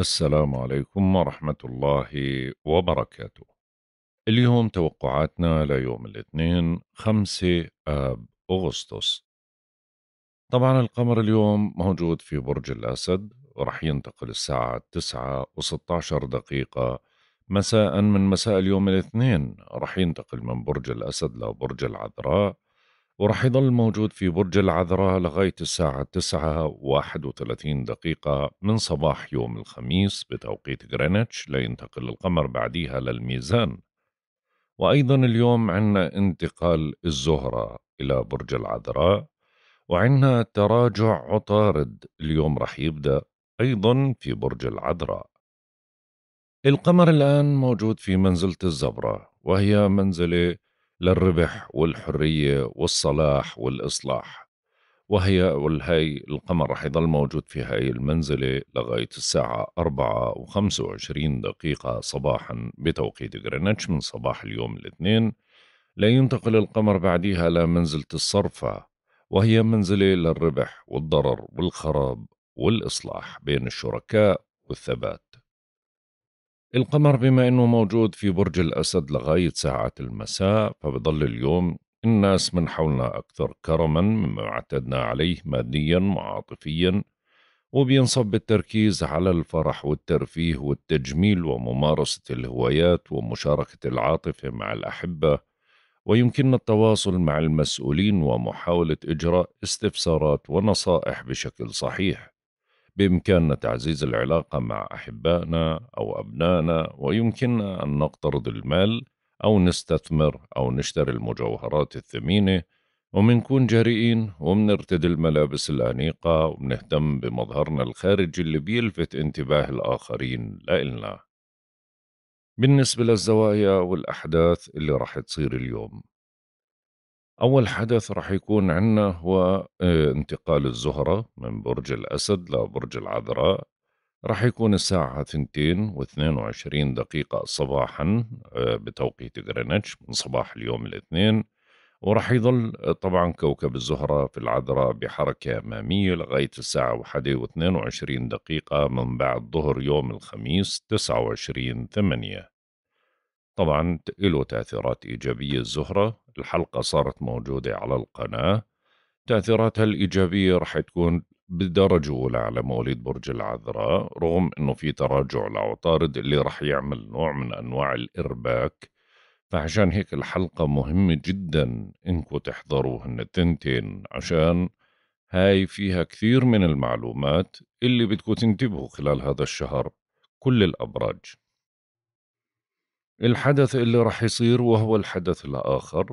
السلام عليكم ورحمة الله وبركاته. اليوم توقعاتنا ليوم الاثنين 5 آب أغسطس. طبعا القمر اليوم موجود في برج الأسد ورح ينتقل الساعة 9 و16 دقيقة مساء من مساء اليوم الاثنين رح ينتقل من برج الأسد لبرج العذراء وراح يضل موجود في برج العذراء لغاية الساعة واحد وثلاثين دقيقة من صباح يوم الخميس بتوقيت غرينتش لينتقل القمر بعديها للميزان وأيضا اليوم عنا انتقال الزهرة إلى برج العذراء وعنا تراجع عطارد اليوم رح يبدأ أيضا في برج العذراء القمر الآن موجود في منزلة الزبرة وهي منزلة للربح والحرية والصلاح والإصلاح وهي والهي القمر رح يضل موجود في هاي المنزلة لغاية الساعة أربعة وخمسة وعشرين دقيقة صباحا بتوقيت غرينتش من صباح اليوم الاثنين لا ينتقل القمر بعدها لمنزلة الصرفة وهي منزلة للربح والضرر والخراب والإصلاح بين الشركاء والثبات القمر بما أنه موجود في برج الأسد لغاية ساعة المساء فبضل اليوم الناس من حولنا أكثر كرما مما اعتدنا عليه ماديا وعاطفيا وبينصب بالتركيز على الفرح والترفيه والتجميل وممارسة الهوايات ومشاركة العاطفة مع الأحبة ويمكننا التواصل مع المسؤولين ومحاولة إجراء استفسارات ونصائح بشكل صحيح بإمكاننا تعزيز العلاقة مع أحبائنا أو أبنائنا ويمكننا أن نقترض المال أو نستثمر أو نشتري المجوهرات الثمينة ومنكون جريئين ومنرتدي الملابس الأنيقة ومنهتم بمظهرنا الخارجي اللي بيلفت انتباه الآخرين لإلنا بالنسبة للزوايا والأحداث اللي رح تصير اليوم أول حدث راح يكون عندنا هو آه، انتقال الزهرة من برج الأسد لبرج العذراء راح يكون الساعة 2 و22 دقيقة صباحا آه، بتوقيت غرينتش من صباح اليوم الاثنين وراح يظل آه، طبعا كوكب الزهرة في العذراء بحركة أمامية لغاية الساعة 1 و22 دقيقة من بعد ظهر يوم الخميس 29 8 طبعا له تأثيرات إيجابية الزهرة الحلقة صارت موجودة على القناة تأثيراتها الإيجابية رح تكون بالدرجة الأولى على مواليد برج العذراء رغم أنه في تراجع لعطارد اللي رح يعمل نوع من أنواع الإرباك فعشان هيك الحلقة مهمة جدا إنكم تحضروهن التنتين عشان هاي فيها كثير من المعلومات اللي بدكم تنتبهوا خلال هذا الشهر كل الأبراج الحدث اللي راح يصير وهو الحدث الآخر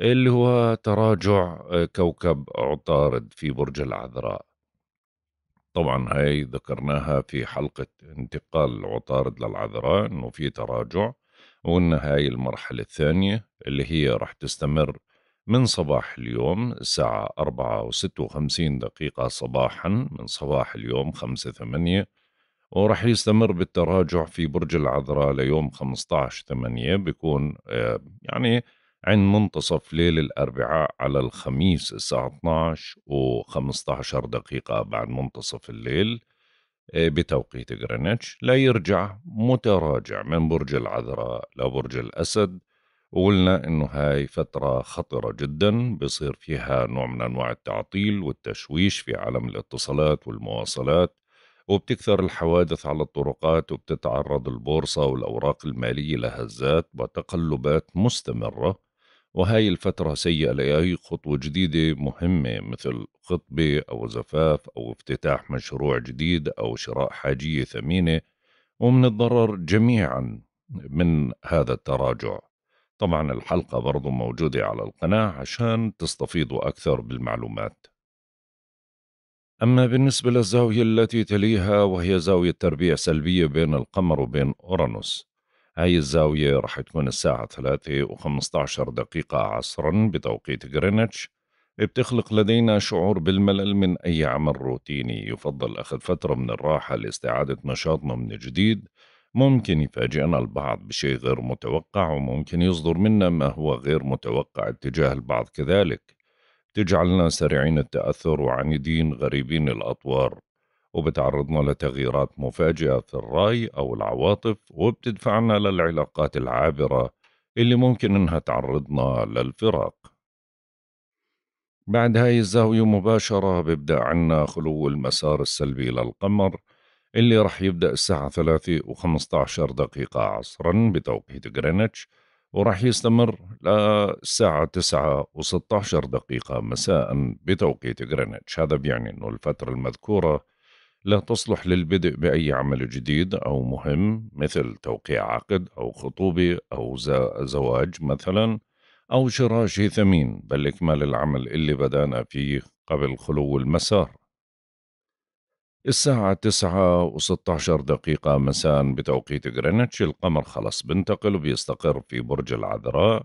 اللي هو تراجع آه، كوكب عطارد في برج العذراء طبعا هاي ذكرناها في حلقة انتقال عطارد للعذراء انه في تراجع وان هاي المرحلة الثانية اللي هي راح تستمر من صباح اليوم الساعة أربعة وستة وخمسين دقيقة صباحا من صباح اليوم خمسة ثمانية وراح يستمر بالتراجع في برج العذراء ليوم 15 8 بيكون آه، يعني عند منتصف ليل الأربعاء على الخميس الساعة 12 و15 دقيقة بعد منتصف الليل آه، بتوقيت غرينتش لا يرجع متراجع من برج العذراء لبرج الأسد وقلنا إنه هاي فترة خطرة جدا بصير فيها نوع من أنواع التعطيل والتشويش في عالم الاتصالات والمواصلات وبتكثر الحوادث على الطرقات وبتتعرض البورصة والأوراق المالية لهزات وتقلبات مستمرة وهاي الفترة سيئة لأي خطوة جديدة مهمة مثل خطبة أو زفاف أو افتتاح مشروع جديد أو شراء حاجية ثمينة الضرر جميعا من هذا التراجع طبعا الحلقة برضو موجودة على القناة عشان تستفيضوا أكثر بالمعلومات أما بالنسبة للزاوية التي تليها وهي زاوية تربيع سلبية بين القمر وبين أورانوس هاي الزاوية راح تكون الساعة 3 و15 دقيقة عصرا بتوقيت غرينتش بتخلق لدينا شعور بالملل من أي عمل روتيني يفضل أخذ فترة من الراحة لاستعادة نشاطنا من جديد ممكن يفاجئنا البعض بشيء غير متوقع وممكن يصدر منا ما هو غير متوقع اتجاه البعض كذلك بتجعلنا سريعين التأثر وعنيدين غريبين الأطوار وبتعرضنا لتغييرات مفاجئة في الرأي أو العواطف وبتدفعنا للعلاقات العابرة اللي ممكن إنها تعرضنا للفراق بعد هاي الزاوية مباشرة بيبدأ عنا خلو المسار السلبي للقمر اللي رح يبدأ الساعة ثلاثة وخمسة عشر دقيقة عصرا بتوقيت غرينتش وراح يستمر لساعة تسعة وستة عشر دقيقة مساء بتوقيت غرينتش هذا بيعني أنه الفترة المذكورة لا تصلح للبدء بأي عمل جديد أو مهم مثل توقيع عقد أو خطوبة أو زواج مثلا أو شراء شيء ثمين بل إكمال العمل اللي بدأنا فيه قبل خلو المسار الساعة تسعة وستة عشر دقيقة مساء بتوقيت جرينتش القمر خلص بنتقل وبيستقر في برج العذراء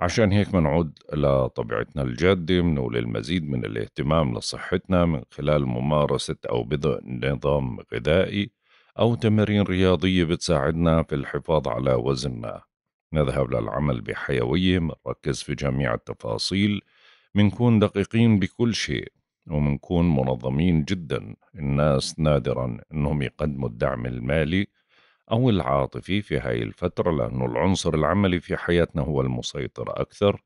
عشان هيك منعود لطبيعتنا الجادة منول المزيد من الاهتمام لصحتنا من خلال ممارسة أو بدء نظام غذائي أو تمارين رياضية بتساعدنا في الحفاظ على وزننا نذهب للعمل بحيوية منركز في جميع التفاصيل منكون دقيقين بكل شيء وبنكون منظمين جدا الناس نادرا انهم يقدموا الدعم المالي او العاطفي في هاي الفتره لانه العنصر العملي في حياتنا هو المسيطر اكثر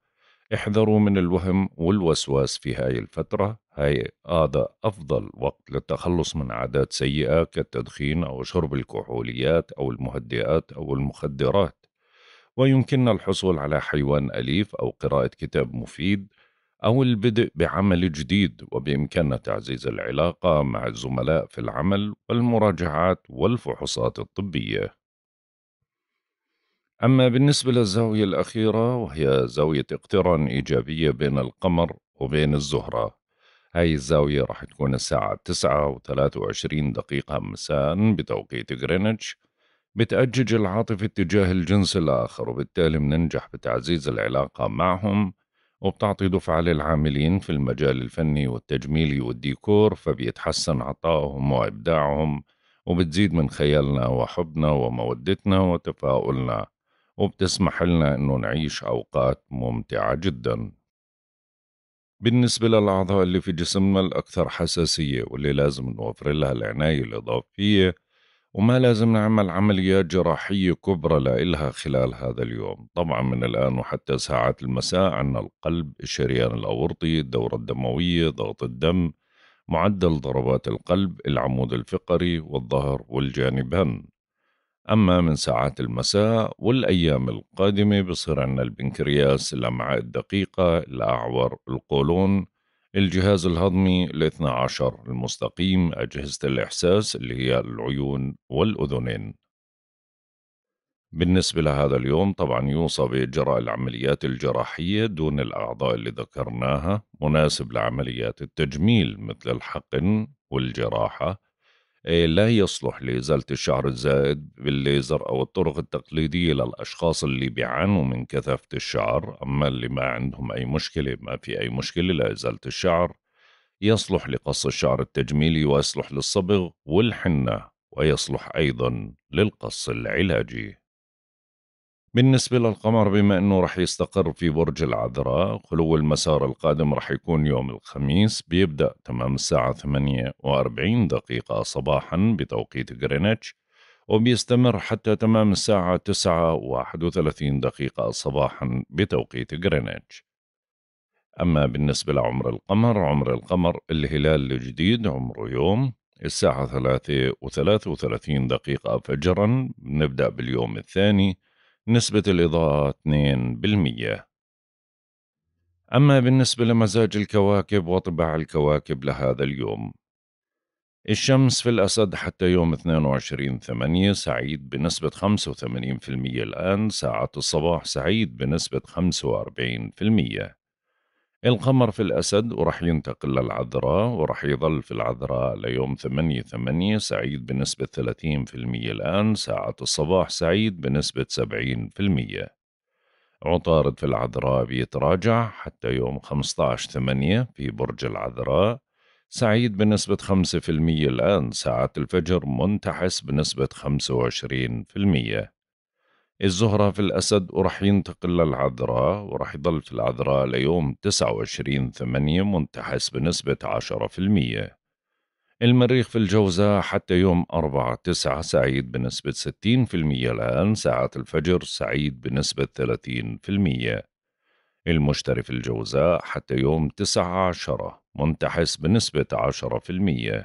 احذروا من الوهم والوسواس في هاي الفتره هاي هذا افضل وقت للتخلص من عادات سيئه كالتدخين او شرب الكحوليات او المهدئات او المخدرات ويمكننا الحصول على حيوان اليف او قراءه كتاب مفيد أو البدء بعمل جديد وبإمكاننا تعزيز العلاقة مع الزملاء في العمل والمراجعات والفحوصات الطبية. أما بالنسبة للزاوية الأخيرة وهي زاوية اقتران إيجابية بين القمر وبين الزهرة هاي الزاوية راح تكون الساعة تسعة وثلاثة وعشرين دقيقة مساء بتوقيت غرينتش بتأجج العاطفة تجاه الجنس الآخر وبالتالي مننجح بتعزيز العلاقة معهم وبتعطي دفعة للعاملين في المجال الفني والتجميلي والديكور فبيتحسن عطائهم وإبداعهم وبتزيد من خيالنا وحبنا ومودتنا وتفاؤلنا وبتسمح لنا أنه نعيش أوقات ممتعة جدا بالنسبة للأعضاء اللي في جسمنا الأكثر حساسية واللي لازم نوفر لها العناية الإضافية وما لازم نعمل عمليات جراحية كبرى لإلها خلال هذا اليوم طبعا من الآن وحتى ساعات المساء عندنا القلب الشريان الأورطي الدورة الدموية ضغط الدم معدل ضربات القلب العمود الفقري والظهر والجانبان أما من ساعات المساء والأيام القادمة بصير عندنا البنكرياس الأمعاء الدقيقة الأعور القولون الجهاز الهضمي الاثنى عشر المستقيم أجهزة الإحساس اللي هي العيون والأذنين بالنسبة لهذا اليوم طبعا يوصى بإجراء العمليات الجراحية دون الأعضاء اللي ذكرناها مناسب لعمليات التجميل مثل الحقن والجراحة إيه، لا يصلح لإزالة الشعر الزائد بالليزر أو الطرق التقليدية للأشخاص اللي بيعانوا من كثافة الشعر أما اللي ما عندهم أي مشكلة ما في أي مشكلة لإزالة الشعر يصلح لقص الشعر التجميلي ويصلح للصبغ والحنة ويصلح أيضا للقص العلاجي بالنسبة للقمر بما أنه رح يستقر في برج العذراء خلو المسار القادم رح يكون يوم الخميس بيبدأ تمام الساعة 48 دقيقة صباحا بتوقيت غرينتش وبيستمر حتى تمام الساعة 9 31 دقيقة صباحا بتوقيت غرينتش أما بالنسبة لعمر القمر عمر القمر الهلال الجديد عمره يوم الساعة 3 و33 دقيقة فجرا نبدأ باليوم الثاني نسبة الإضاءة 2% أما بالنسبة لمزاج الكواكب وطباع الكواكب لهذا اليوم الشمس في الأسد حتى يوم 22/8 سعيد بنسبة 85% الآن ساعة الصباح سعيد بنسبة 45% القمر في الأسد ورح ينتقل للعذراء ورح يظل في العذراء ليوم ثمانية ثمانية سعيد بنسبة ثلاثين في المية الآن ساعة الصباح سعيد بنسبة سبعين في المية عطارد في العذراء بيتراجع حتى يوم خمسة عشر ثمانية في برج العذراء سعيد بنسبة خمسة في المية الآن ساعة الفجر منتحس بنسبة خمسة وعشرين في المية الزهرة في الأسد ورح ينتقل للعذراء ورح يضل في العذراء ليوم 29 ثمانية منتحس بنسبة 10% المريخ في الجوزاء حتى يوم 4 9 سعيد بنسبة 60% الآن ساعات الفجر سعيد بنسبة 30% المشتري في الجوزاء حتى يوم 9 10 منتحس بنسبة 10%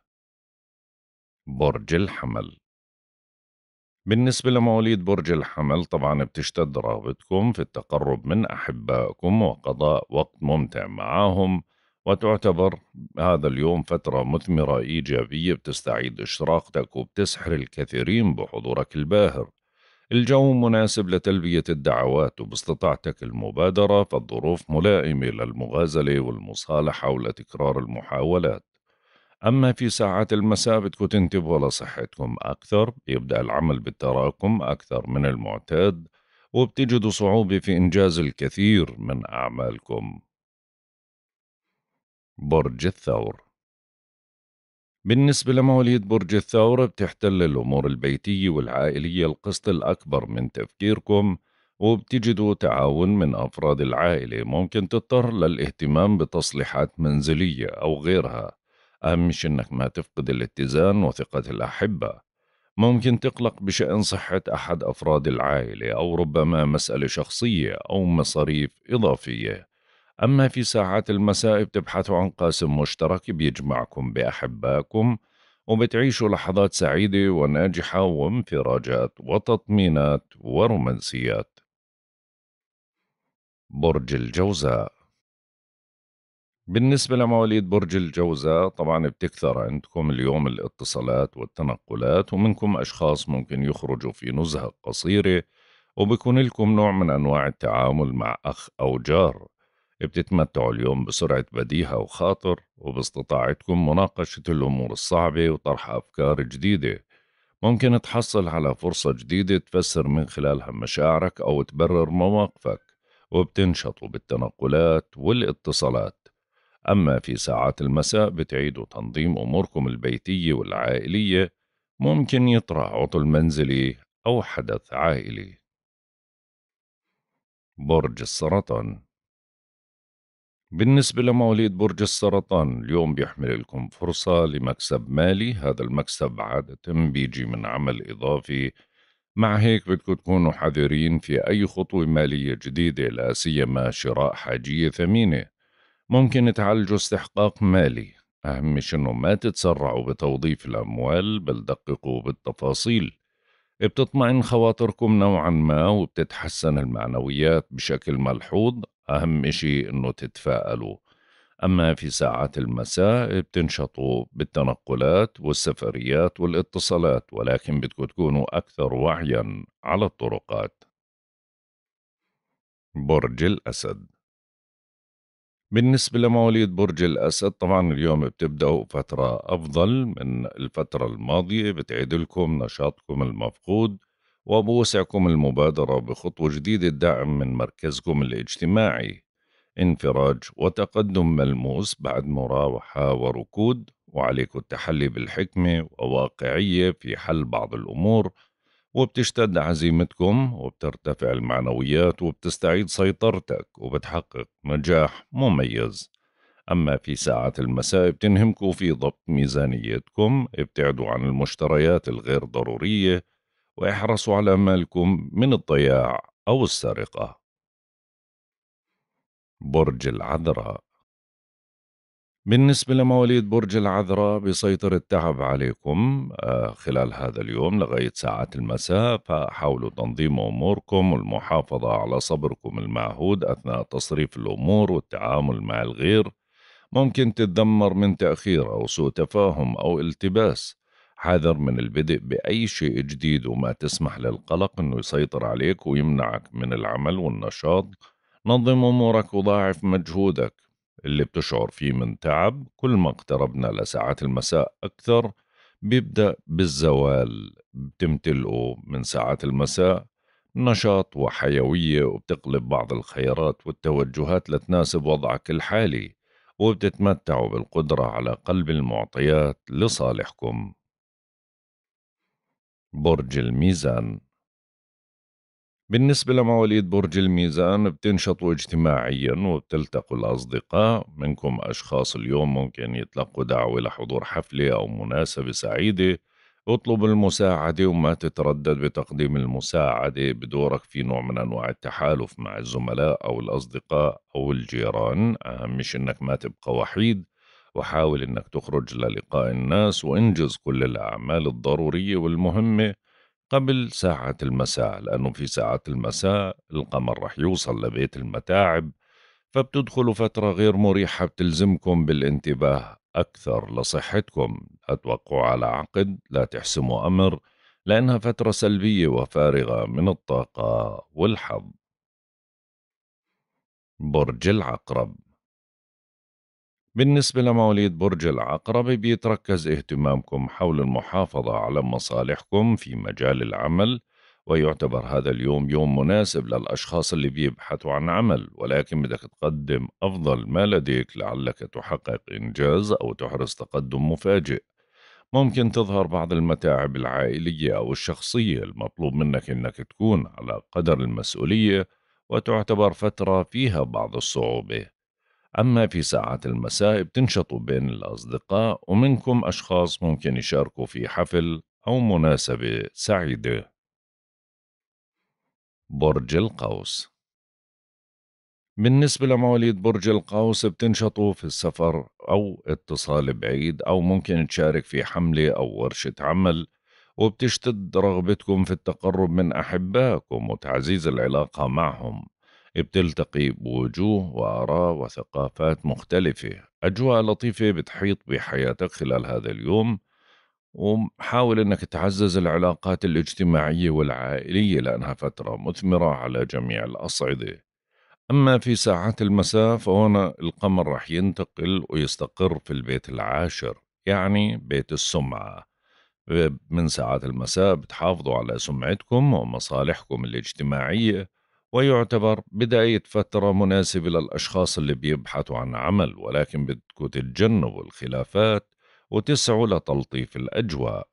برج الحمل بالنسبة لمواليد برج الحمل طبعا بتشتد رغبتكم في التقرب من أحبائكم وقضاء وقت ممتع معهم وتعتبر هذا اليوم فترة مثمرة إيجابية بتستعيد إشراقتك وبتسحر الكثيرين بحضورك الباهر الجو مناسب لتلبية الدعوات وباستطاعتك المبادرة فالظروف ملائمة للمغازلة والمصالحة ولتكرار المحاولات أما في ساعات المساء بدكم تنتبهوا لصحتكم أكثر بيبدأ العمل بالتراكم أكثر من المعتاد وبتجدوا صعوبة في إنجاز الكثير من أعمالكم برج الثور بالنسبة لمواليد برج الثور بتحتل الأمور البيتية والعائلية القسط الأكبر من تفكيركم وبتجدوا تعاون من أفراد العائلة ممكن تضطر للاهتمام بتصليحات منزلية أو غيرها أهم شيء إنك ما تفقد الاتزان وثقة الأحبة ممكن تقلق بشأن صحة أحد أفراد العائلة أو ربما مسألة شخصية أو مصاريف إضافية أما في ساعات المساء بتبحثوا عن قاسم مشترك بيجمعكم بأحبائكم وبتعيشوا لحظات سعيدة وناجحة وانفراجات وتطمينات ورومانسيات برج الجوزاء بالنسبة لمواليد برج الجوزاء طبعا بتكثر عندكم اليوم الاتصالات والتنقلات ومنكم أشخاص ممكن يخرجوا في نزهة قصيرة وبكون لكم نوع من أنواع التعامل مع أخ أو جار بتتمتعوا اليوم بسرعة بديهة وخاطر وباستطاعتكم مناقشة الأمور الصعبة وطرح أفكار جديدة ممكن تحصل على فرصة جديدة تفسر من خلالها مشاعرك أو تبرر مواقفك وبتنشطوا بالتنقلات والاتصالات أما في ساعات المساء بتعيدوا تنظيم أموركم البيتية والعائلية ممكن يطرح عطل منزلي أو حدث عائلي برج السرطان بالنسبة لمواليد برج السرطان اليوم بيحمل لكم فرصة لمكسب مالي هذا المكسب عادة بيجي من عمل إضافي مع هيك بدكم تكونوا حذرين في أي خطوة مالية جديدة لا سيما شراء حاجية ثمينة ممكن تعالجوا استحقاق مالي أهم شي إنه ما تتسرعوا بتوظيف الأموال بل دققوا بالتفاصيل بتطمئن خواطركم نوعا ما وبتتحسن المعنويات بشكل ملحوظ أهم شيء إنه تتفائلوا أما في ساعات المساء بتنشطوا بالتنقلات والسفريات والاتصالات ولكن بدكم تكونوا أكثر وعيا على الطرقات برج الأسد بالنسبة لمواليد برج الأسد طبعا اليوم بتبدأوا فترة أفضل من الفترة الماضية بتعيد لكم نشاطكم المفقود وبوسعكم المبادرة بخطوة جديدة الدعم من مركزكم الاجتماعي انفراج وتقدم ملموس بعد مراوحة وركود وعليكم التحلي بالحكمة وواقعية في حل بعض الأمور وبتشتد عزيمتكم وبترتفع المعنويات وبتستعيد سيطرتك وبتحقق نجاح مميز أما في ساعات المساء بتنهمكوا في ضبط ميزانيتكم ابتعدوا عن المشتريات الغير ضرورية واحرصوا على مالكم من الضياع أو السرقة برج العذراء بالنسبة لمواليد برج العذراء بيسيطر التعب عليكم آه، خلال هذا اليوم لغاية ساعات المساء فحاولوا تنظيم أموركم والمحافظة على صبركم المعهود أثناء تصريف الأمور والتعامل مع الغير ممكن تتدمر من تأخير أو سوء تفاهم أو التباس حذر من البدء بأي شيء جديد وما تسمح للقلق أنه يسيطر عليك ويمنعك من العمل والنشاط نظم أمورك وضاعف مجهودك اللي بتشعر فيه من تعب كل ما اقتربنا لساعات المساء أكثر بيبدأ بالزوال بتمتلئه من ساعات المساء نشاط وحيوية وبتقلب بعض الخيارات والتوجهات لتناسب وضعك الحالي وبتتمتعوا بالقدرة على قلب المعطيات لصالحكم برج الميزان بالنسبة لمواليد برج الميزان بتنشطوا اجتماعيا وبتلتقوا الأصدقاء منكم أشخاص اليوم ممكن يتلقوا دعوة لحضور حفلة أو مناسبة سعيدة اطلب المساعدة وما تتردد بتقديم المساعدة بدورك في نوع من أنواع التحالف مع الزملاء أو الأصدقاء أو الجيران أهم مش أنك ما تبقى وحيد وحاول أنك تخرج للقاء الناس وانجز كل الأعمال الضرورية والمهمة قبل ساعة المساء لأنه في ساعة المساء القمر رح يوصل لبيت المتاعب فبتدخلوا فترة غير مريحة بتلزمكم بالانتباه أكثر لصحتكم أتوقعوا على عقد لا تحسموا أمر لأنها فترة سلبية وفارغة من الطاقة والحظ برج العقرب بالنسبة لمواليد برج العقرب بيتركز اهتمامكم حول المحافظة على مصالحكم في مجال العمل ويعتبر هذا اليوم يوم مناسب للأشخاص اللي بيبحثوا عن عمل ولكن بدك تقدم أفضل ما لديك لعلك تحقق إنجاز أو تحرز تقدم مفاجئ ممكن تظهر بعض المتاعب العائلية أو الشخصية المطلوب منك أنك تكون على قدر المسؤولية وتعتبر فترة فيها بعض الصعوبة أما في ساعات المساء بتنشطوا بين الأصدقاء ومنكم أشخاص ممكن يشاركوا في حفل أو مناسبة سعيدة برج القوس بالنسبة لمواليد برج القوس بتنشطوا في السفر أو اتصال بعيد أو ممكن تشارك في حملة أو ورشة عمل وبتشتد رغبتكم في التقرب من أحبائكم وتعزيز العلاقة معهم بتلتقي بوجوه وآراء وثقافات مختلفة أجواء لطيفة بتحيط بحياتك خلال هذا اليوم وحاول أنك تعزز العلاقات الاجتماعية والعائلية لأنها فترة مثمرة على جميع الأصعدة أما في ساعات المساء فهنا القمر رح ينتقل ويستقر في البيت العاشر يعني بيت السمعة من ساعات المساء بتحافظوا على سمعتكم ومصالحكم الاجتماعية ويعتبر بداية فترة مناسبة للأشخاص اللي بيبحثوا عن عمل ولكن بدكوا تتجنبوا الخلافات وتسعوا لتلطيف الأجواء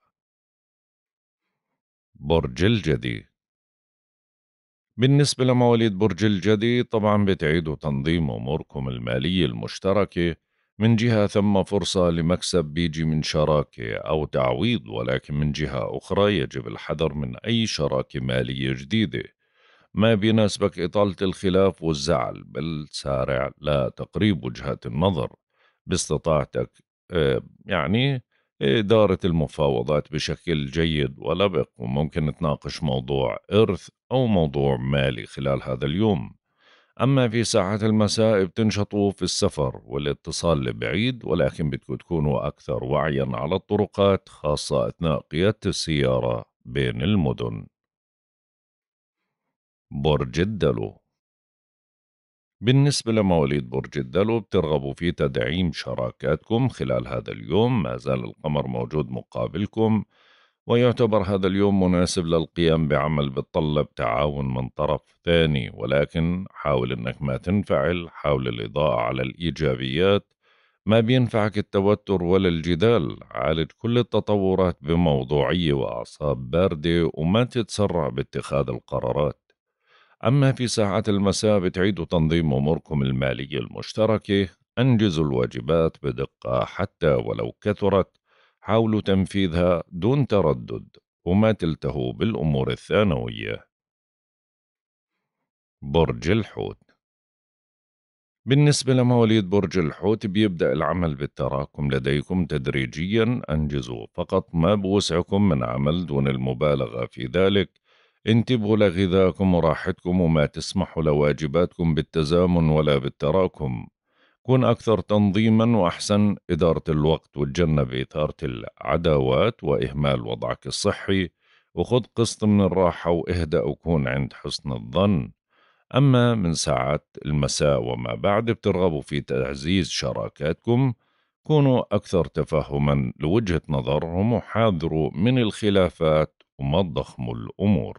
برج الجدي بالنسبة لمواليد برج الجدي طبعا بتعيدوا تنظيم أموركم المالية المشتركة من جهة ثم فرصة لمكسب بيجي من شراكة أو تعويض ولكن من جهة أخرى يجب الحذر من أي شراكة مالية جديدة ما بيناسبك إطالة الخلاف والزعل بل سارع لتقريب وجهات النظر باستطاعتك آه، يعني إدارة المفاوضات بشكل جيد ولبق وممكن تناقش موضوع إرث أو موضوع مالي خلال هذا اليوم أما في ساعات المساء بتنشطوا في السفر والاتصال لبعيد ولكن بدكم تكونوا أكثر وعيا على الطرقات خاصة أثناء قيادة السيارة بين المدن برج الدلو بالنسبة لمواليد برج الدلو بترغبوا في تدعيم شراكاتكم خلال هذا اليوم ما زال القمر موجود مقابلكم ويعتبر هذا اليوم مناسب للقيام بعمل بتطلب تعاون من طرف ثاني ولكن حاول انك ما تنفعل حاول الإضاءة على الإيجابيات ما بينفعك التوتر ولا الجدال عالج كل التطورات بموضوعية وأعصاب باردة وما تتسرع باتخاذ القرارات أما في ساعات المساء بتعيدوا تنظيم أموركم المالية المشتركة أنجزوا الواجبات بدقة حتى ولو كثرت حاولوا تنفيذها دون تردد وما تلتهوا بالأمور الثانوية برج الحوت بالنسبة لمواليد برج الحوت بيبدأ العمل بالتراكم لديكم تدريجيا أنجزوا فقط ما بوسعكم من عمل دون المبالغة في ذلك انتبهوا لغذاكم وراحتكم وما تسمحوا لواجباتكم بالتزامن ولا بالتراكم كن أكثر تنظيما وأحسن إدارة الوقت وتجنب إثارة العداوات وإهمال وضعك الصحي وخذ قسط من الراحة واهدأ وكون عند حسن الظن أما من ساعات المساء وما بعد بترغبوا في تعزيز شراكاتكم كونوا أكثر تفهما لوجهة نظرهم وحاذروا من الخلافات وما تضخموا الأمور